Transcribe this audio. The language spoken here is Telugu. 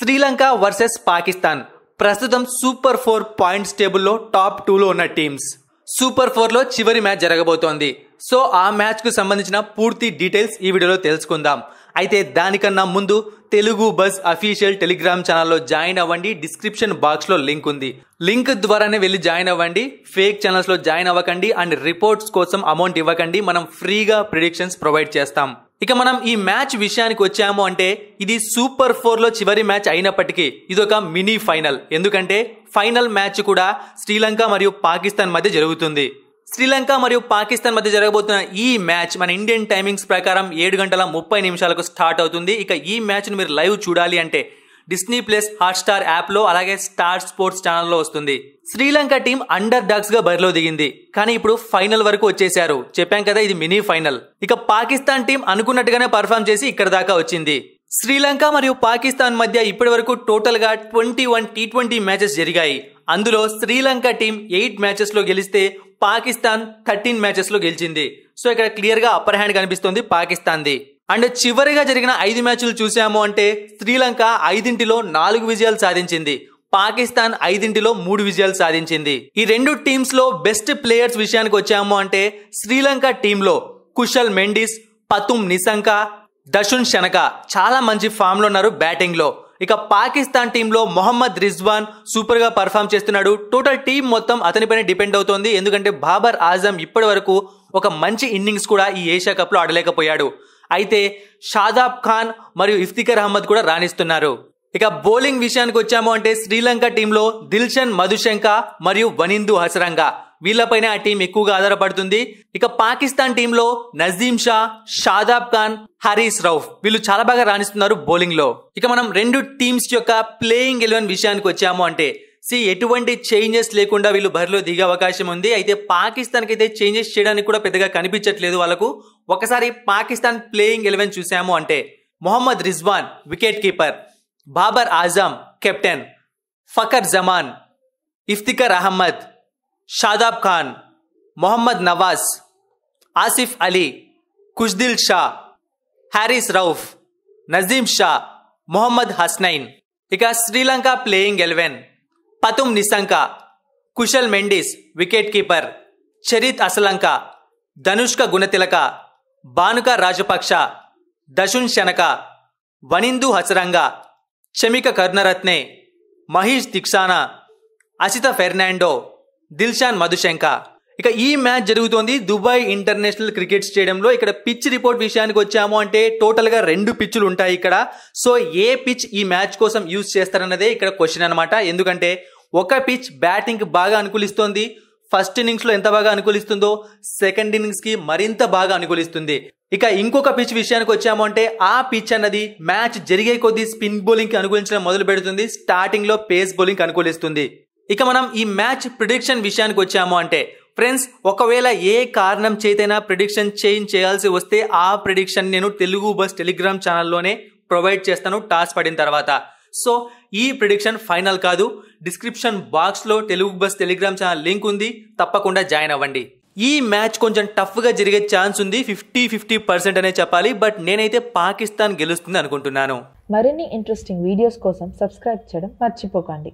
శ్రీలంక వర్సెస్ పాకిస్తాన్ ప్రస్తుతం సూపర్ ఫోర్ పాయింట్స్ టేబుల్లో టాప్ టూలో ఉన్న టీమ్స్ సూపర్ ఫోర్లో చివరి మ్యాచ్ జరగబోతోంది సో ఆ మ్యాచ్కు సంబంధించిన పూర్తి డీటెయిల్స్ ఈ వీడియోలో తెలుసుకుందాం అయితే దానికన్నా ముందు తెలుగు బస్ అఫీషియల్ టెలిగ్రామ్ ఛానల్లో జాయిన్ అవ్వండి డిస్క్రిప్షన్ బాక్స్లో లింక్ ఉంది లింక్ ద్వారానే వెళ్ళి జాయిన్ అవ్వండి ఫేక్ ఛానల్స్లో జాయిన్ అవ్వకండి అండ్ రిపోర్ట్స్ కోసం అమౌంట్ ఇవ్వకండి మనం ఫ్రీగా ప్రిడిక్షన్స్ ప్రొవైడ్ చేస్తాం ఇక మనం ఈ మ్యాచ్ విషయానికి వచ్చాము అంటే ఇది సూపర్ ఫోర్లో చివరి మ్యాచ్ అయినప్పటికీ ఇదొక మినీ ఫైనల్ ఎందుకంటే ఫైనల్ మ్యాచ్ కూడా శ్రీలంక మరియు పాకిస్తాన్ మధ్య జరుగుతుంది శ్రీలంక మరియు పాకిస్తాన్ మధ్య జరగబోతున్న ఈ మ్యాచ్ మన ఇండియన్ టైమింగ్స్ ప్రకారం ఏడు గంటల ముప్పై నిమిషాలకు స్టార్ట్ అవుతుంది ఇక ఈ మ్యాచ్ను మీరు లైవ్ చూడాలి అంటే డిస్నీ ప్లస్ హాట్స్టార్ యాప్లో అలాగే స్టార్ స్పోర్ట్స్ ఛానల్లో వస్తుంది శ్రీలంక టీం అండర్ డాగ్స్ గా బరిలో దిగింది కానీ ఇప్పుడు ఫైనల్ వరకు వచ్చేశారు చెప్పాం కదా ఇది మినీ ఫైనల్ ఇక పాకిస్తాన్ టీం అనుకున్నట్టుగానే పర్ఫామ్ చేసి ఇక్కడ దాకా వచ్చింది శ్రీలంక మరియు పాకిస్తాన్ మధ్య ఇప్పటి వరకు టోటల్ గా twenty one T twenty matches జరిగాయి అందులో శ్రీలంక టీం ఎయిట్ మ్యాచెస్ లో గెలిస్తే పాకిస్తాన్ థర్టీన్ మ్యాచెస్ లో గెలిచింది సో ఇక్కడ క్లియర్ గా అప్పర్ హ్యాండ్ కనిపిస్తుంది ది అండ్ చివరిగా జరిగిన ఐదు మ్యాచ్లు చూసాము అంటే శ్రీలంక ఐదింటిలో నాలుగు విజయాలు సాధించింది పాకిస్తాన్ ఐదింటిలో మూడు విజయాలు సాధించింది ఈ రెండు టీమ్స్ లో బెస్ట్ ప్లేయర్స్ విషయానికి వచ్చాము అంటే శ్రీలంక టీంలో కుషల్ మెండిస్ పతుమ్ నిశంక దశున్ శనక చాలా మంచి ఫామ్లో ఉన్నారు బ్యాటింగ్లో ఇక పాకిస్తాన్ టీంలో మొహమ్మద్ రిజ్వాన్ సూపర్గా పర్ఫామ్ చేస్తున్నాడు టోటల్ టీం మొత్తం అతనిపైన డిపెండ్ అవుతోంది ఎందుకంటే బాబర్ ఆజమ్ ఇప్పటి వరకు ఒక మంచి ఇన్నింగ్స్ కూడా ఈ ఏషియా కప్లో ఆడలేకపోయాడు అయితే షాదాబ్ ఖాన్ మరియు ఇఫ్తికర్ అహ్మద్ కూడా రాణిస్తున్నారు ఇక బౌలింగ్ విషయానికి వచ్చాము అంటే శ్రీలంక టీంలో దిల్షన్ మధుశంక మరియు వనిందు హసరంగ వీళ్లపైన ఆ టీం ఎక్కువగా ఆధారపడుతుంది ఇక పాకిస్తాన్ టీంలో నజీం షా షాదాబ్ ఖాన్ హరీష్ రౌఫ్ వీళ్ళు చాలా బాగా రాణిస్తున్నారు బౌలింగ్ లో ఇక మనం రెండు టీమ్స్ యొక్క ప్లేయింగ్ ఎలెవెన్ విషయానికి వచ్చాము అంటే సి ఎటువంటి చేంజెస్ లేకుండా వీళ్ళు బరిలో దిగే అవకాశం ఉంది అయితే పాకిస్తాన్ అయితే చేంజెస్ చేయడానికి కూడా పెద్దగా కనిపించట్లేదు వాళ్ళకు ఒకసారి పాకిస్తాన్ ప్లేయింగ్ ఎలెవెన్ చూసాము అంటే Mohammad Rizwan wicket keeper Babar Azam captain Fakhar Zaman Iftikhar Ahmed Shadab Khan Mohammad Nawaz Asif Ali Khushdil Shah Haris Rauf Naseem Shah Mohammad Hasnain ఇక Sri Lanka playing eleven Pathum Nissanka Kusal Mendis wicket keeper Charith Asalanka Danushka Gunathilaka Bhanuka Rajapaksa Dasun Shanaka Wanindu Hasaranga Chamika Karunaratne Maheesh Theekshana Asitha Fernando Dilshan Madushanka ఇక ఈ మ్యాచ్ జరుగుతోంది దుబాయ్ ఇంటర్నేషనల్ క్రికెట్ స్టేడియంలో ఇక్కడ పిచ్ రిపోర్ట్ విషయానికి వచ్చాము అంటే టోటల్ గా రెండు పిచ్లు ఉంటాయి ఇక్కడ సో ఏ పిచ్ ఈ మ్యాచ్ కోసం యూజ్ చేస్తారన్నదే ఇక్కడ క్వశ్చన్ అనమాట ఎందుకంటే ఒక పిచ్ బ్యాటింగ్ బాగా అనుకూలిస్తోంది ఫస్ట్ ఇన్నింగ్స్లో ఎంత బాగా అనుకూలిస్తుందో సెకండ్ ఇన్నింగ్స్కి మరింత బాగా అనుకూలిస్తుంది ఇక ఇంకొక పిచ్ విషయానికి వచ్చాము అంటే ఆ పిచ్ అన్నది మ్యాచ్ జరిగే కొద్దీ స్పిన్ బౌలింగ్కి అనుకూలించడం మొదలు పెడుతుంది స్టార్టింగ్లో పేస్ బౌలింగ్కి అనుకూలిస్తుంది ఇక మనం ఈ మ్యాచ్ ప్రిడిక్షన్ విషయానికి వచ్చాము అంటే ఫ్రెండ్స్ ఒకవేళ ఏ కారణం చేతైనా ప్రిడిక్షన్ చేంజ్ చేయాల్సి వస్తే ఆ ప్రిడిక్షన్ నేను తెలుగు బస్ టెలిగ్రామ్ ఛానల్లోనే ప్రొవైడ్ చేస్తాను టాస్ పడిన తర్వాత సో ఈ ప్రిడిక్షన్ ఫైనల్ కాదు డిస్క్రిప్షన్ బాక్స్లో Telugu bus Telegram channel link ఉంది తప్పకుండా జాయిన్ అవ్వండి ఈ మ్యాచ్ కొంచెం టఫ్గా జరిగే ఛాన్స్ ఉంది ఫిఫ్టీ ఫిఫ్టీ పర్సెంట్ అనే చెప్పాలి బట్ నేనైతే పాకిస్తాన్ గెలుస్తుంది అనుకుంటున్నాను మరిన్ని ఇంట్రెస్టింగ్ వీడియోస్ కోసం సబ్స్క్రైబ్ చేయడం మర్చిపోకండి